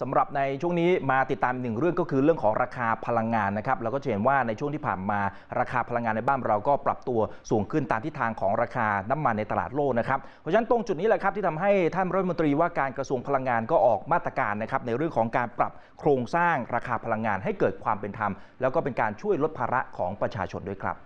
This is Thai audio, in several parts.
สำหรับในช่วงนี้มาติดตามหนึ่งเรื่องก็คือเรื่องของราคาพลังงานนะครับเราก็จะเห็นว่าในช่วงที่ผ่านมาราคาพลังงานในบ้านเราก็ปรับตัวสูงขึ้นตามทิศทางของราคาน้ำมันในตลาดโลกนะครับเพราะฉะนั้นตรงจุดนี้แหละครับที่ทำให้ท่านรัฐมนตรีว่าการกระทรวงพลังงานก็ออกมาตรการนะครับในเรื่องของการปรับโครงสร้างราคาพลังงานให้เกิดความเป็นธรรม แล้วก็เป็นการช่วยลดภาระของประชาชนด้วยครับ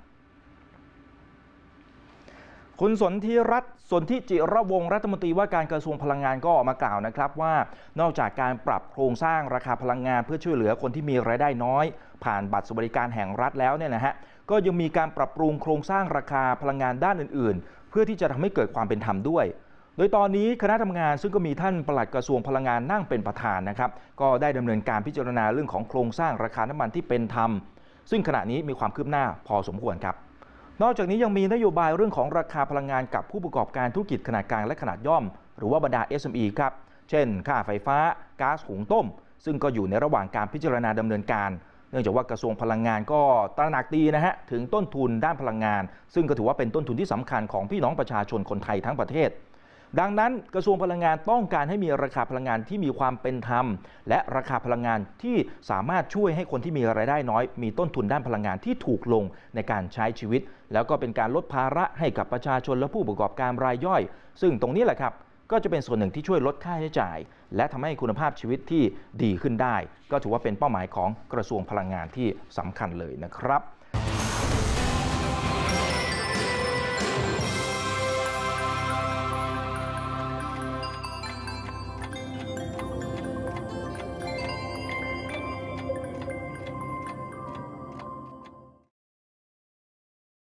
คุณสนธิรัตน์สนธิจิรวงรัฐมนตรีว่าการกระทรวงพลังงานก็ออกมากล่าวนะครับ ว่านอกจากการปรับโครงสร้างราคาพลังงานเพื่อช่วยเหลือคนที่มีรายได้น้อย ผ่านบัตรสวัสดิการแห่งรัฐแล้วเนี่ยนะฮะก็ยังมีการปรับปรุงโครงสร้างราคาพลังงานด้านอื่นๆ เพื่อที่จะทำให้เกิดความเป็นธรรมด้วย โดยตอนนี้คณะทำงานซึ่งก็มีท่านปลัดกระทรวงพลังงานนั่งเป็นประธานนะครับ ก็ได้ดำเนินการพิจารณาเรื่องของโครงสร้างราคาน้ำมันที่เป็นธรรมซึ่งขณะนี้มีความคืบหน้าพอสมควรครับนอกจากนี้ยังมีนโยบายเรื่องของราคาพลังงานกับผู้ประกอบการธุรกิจขนาดกลางและขนาดย่อม หรือว่าบรรดา SME ครับ เช่น ค่าไฟฟ้าก๊าซหุงต้ม ซึ่งก็อยู่ในระหว่างการพิจารณาดำเนินการ เนื่องจากว่ากระทรวงพลังงานก็ตระหนักดีนะฮะถึงต้นทุนด้านพลังงาน ซึ่งก็ถือว่าเป็นต้นทุนที่สำคัญของพี่น้องประชาชนคนไทยทั้งประเทศดังนั้นกระทรวงพลังงานต้องการให้มีราคาพลังงานที่มีความเป็นธรรม และราคาพลังงานที่สามารถช่วยให้คนที่มีไรายได้น้อย มีต้นทุนด้านพลังงานที่ถูกลงในการใช้ชีวิต แล้วก็เป็นการลดภาระให้กับประชาชนและผู้ประกอบการรายย่อย ซึ่งตรงนี้แหละครับก็จะเป็นส่วนหนึ่งที่ช่วยลดค่าใช้จ่าย และทำให้คุณภาพชีวิตที่ดีขึ้นได้ ก็ถือว่าเป็นเป้าหมายของกระทรวงพลังงานที่สำคัญเลยนะครับ